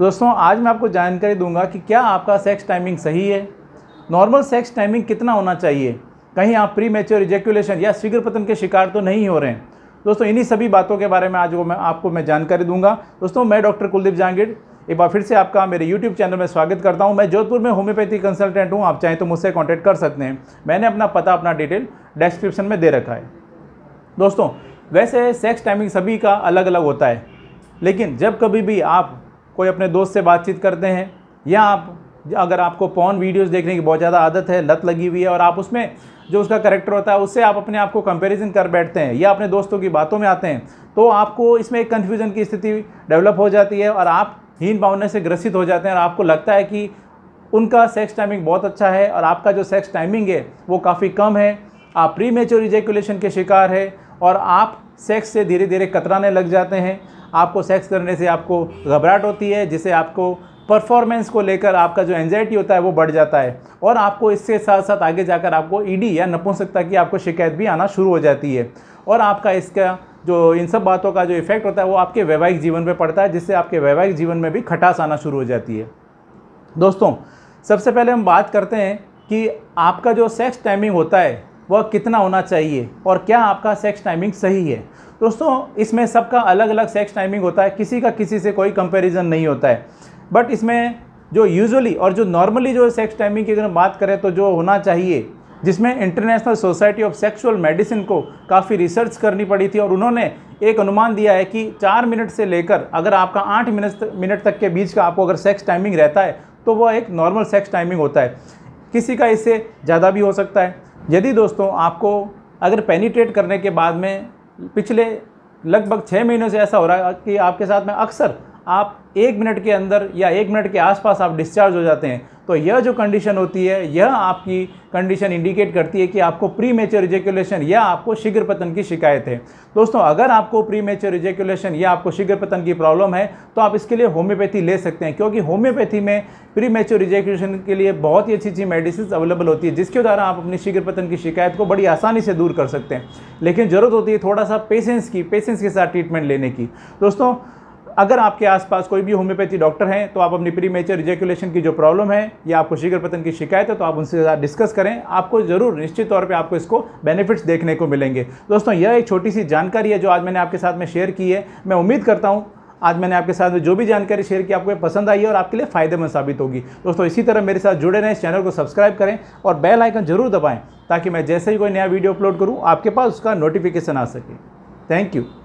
तो दोस्तों आज मैं आपको जानकारी दूंगा कि क्या आपका सेक्स टाइमिंग सही है नॉर्मल सेक्स टाइमिंग कितना होना चाहिए कहीं आप प्री मेच्योर इजेक्यूलेशन या पतन के शिकार तो नहीं हो रहे हैं दोस्तों इन्हीं सभी बातों के बारे में आज वो मैं आपको मैं जानकारी दूंगा दोस्तों मैं डॉक्टर कुलदीप जांगिड़ एक बार फिर से आपका मेरे यूट्यूब चैनल में स्वागत करता हूं मैं जोधपुर में होम्योपैथी कंसल्टेंट हूं आप चाहें तो मुझसे कांटेक्ट कर सकते हैं मैंने अपना पता अपना डिटेल डिस्क्रिप्शन में दे रखा है दोस्तों वैसे सेक्स टाइमिंग सभी का अलग अलग होता है लेकिन जब कभी भी आप कोई अपने दोस्त से बातचीत करते हैं या आप अगर आपको पॉन वीडियोस देखने की बहुत ज़्यादा आदत है लत लगी हुई है और आप उसमें जो उसका करेक्टर होता है उससे आप अपने आप को कंपेरिजन कर बैठते हैं या अपने दोस्तों की बातों में आते हैं तो आपको इसमें एक कन्फ्यूज़न की स्थिति डेवलप हो जाती है और आप हीन भावना से ग्रसित हो जाते हैं और आपको लगता है कि उनका सेक्स टाइमिंग बहुत अच्छा है और आपका जो सेक्स टाइमिंग है वो काफ़ी कम है आप प्री मेच्योर के शिकार है और आप सेक्स से धीरे धीरे कतराने लग जाते हैं आपको सेक्स करने से आपको घबराहट होती है जिसे आपको परफॉर्मेंस को लेकर आपका जो एनजाइटी होता है वो बढ़ जाता है और आपको इसके साथ साथ आगे जाकर आपको ईडी e या नपुंसकता की आपको शिकायत भी आना शुरू हो जाती है और आपका इसका जो इन सब बातों का जो इफेक्ट होता है वो आपके वैवाहिक जीवन पर पड़ता है जिससे आपके वैवाहिक जीवन में भी खटास आना शुरू हो जाती है दोस्तों सबसे पहले हम बात करते हैं कि आपका जो सेक्स टाइमिंग होता है वह कितना होना चाहिए और क्या आपका सेक्स टाइमिंग सही है दोस्तों इसमें सबका अलग अलग सेक्स टाइमिंग होता है किसी का किसी से कोई कंपैरिजन नहीं होता है बट इसमें जो यूजुअली और जो नॉर्मली जो सेक्स टाइमिंग की अगर बात करें तो जो होना चाहिए जिसमें international society of sexual medicine को काफ़ी रिसर्च करनी पड़ी थी और उन्होंने एक अनुमान दिया है कि चार मिनट से लेकर अगर आपका आठ मिनट मिनट तक के बीच का आपको अगर सेक्स टाइमिंग रहता है तो वह एक नॉर्मल सेक्स टाइमिंग होता है किसी का इससे ज़्यादा भी हो सकता है यदि दोस्तों आपको अगर पेनिट्रेट करने के बाद में पिछले लगभग छः महीनों से ऐसा हो रहा है कि आपके साथ में अक्सर आप एक मिनट के अंदर या एक मिनट के आसपास आप डिस्चार्ज हो जाते हैं तो यह जो कंडीशन होती है यह आपकी कंडीशन इंडिकेट करती है कि आपको प्री मेचर इजेक्युलेशन या आपको शीघ्र पतन की शिकायत है दोस्तों अगर आपको प्री मेचर इजेक्युलेशन या आपको शीघ्र पतन की प्रॉब्लम है तो आप इसके लिए होम्योपैथी ले सकते हैं क्योंकि होम्योपैथी में प्री मेचोर इजेकुलेशन के लिए बहुत ही अच्छी अच्छी मेडिसिन अवेलेबल होती है जिसके द्वारा आप अपनी शीघ्र पतन की शिकायत को बड़ी आसानी से दूर कर सकते हैं लेकिन ज़रूरत होती है थोड़ा सा पेशेंस की पेशेंस के साथ ट्रीटमेंट लेने की दोस्तों अगर आपके आसपास कोई भी होम्योपैथी डॉक्टर हैं तो आप अपनी प्री मेचर रिजेकुलेशन की जो प्रॉब्लम है या आपको शीघ्र पतन की शिकायत है तो आप उनसे डिस्कस करें आपको ज़रूर निश्चित तौर पे आपको इसको बेनिफिट्स देखने को मिलेंगे दोस्तों यह एक छोटी सी जानकारी है जो आज मैंने आपके साथ में शेयर की है मैं उम्मीद करता हूँ आज मैंने आपके साथ जो भी जानकारी शेयर की आपको पसंद आई है और आपके लिए फायदेमंद साबित होगी दोस्तों इसी तरह मेरे साथ जुड़े रहें इस चैनल को सब्सक्राइब करें और बेल आइकन जरूर दबाएं ताकि मैं जैसे ही कोई नया वीडियो अपलोड करूं आपके पास उसका नोटिफिकेशन आ सके थैंक यू